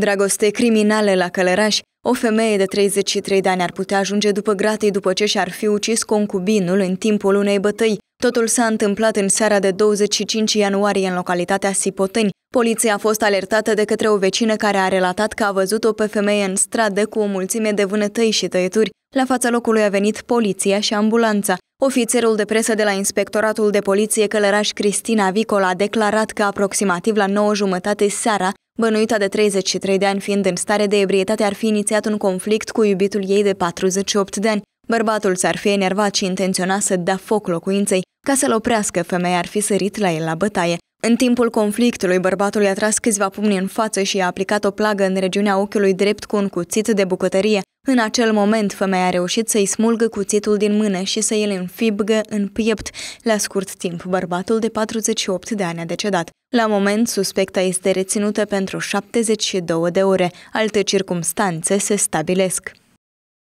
Dragoste criminale la Călăraș, o femeie de 33 de ani ar putea ajunge după gratei după ce și-ar fi ucis concubinul în timpul unei bătăi. Totul s-a întâmplat în seara de 25 ianuarie în localitatea Sipoteni. Poliția a fost alertată de către o vecină care a relatat că a văzut-o pe femeie în stradă cu o mulțime de vânătăi și tăieturi. La fața locului a venit poliția și ambulanța. Ofițerul de presă de la Inspectoratul de Poliție Călăraș Cristina Vicol a declarat că aproximativ la 9 jumătate seara Bănuita de 33 de ani fiind în stare de ebrietate ar fi inițiat un conflict cu iubitul ei de 48 de ani. Bărbatul s-ar fi enervat și intenționa să dea foc locuinței. Ca să-l oprească, femeia ar fi sărit la el la bătaie. În timpul conflictului, bărbatul i-a tras câțiva pumni în față și i-a aplicat o plagă în regiunea ochiului drept cu un cuțit de bucătărie. În acel moment, femeia a reușit să-i smulgă cuțitul din mână și să îl înfibgă în piept. La scurt timp, bărbatul de 48 de ani a decedat. La moment, suspecta este reținută pentru 72 de ore. Alte circumstanțe se stabilesc.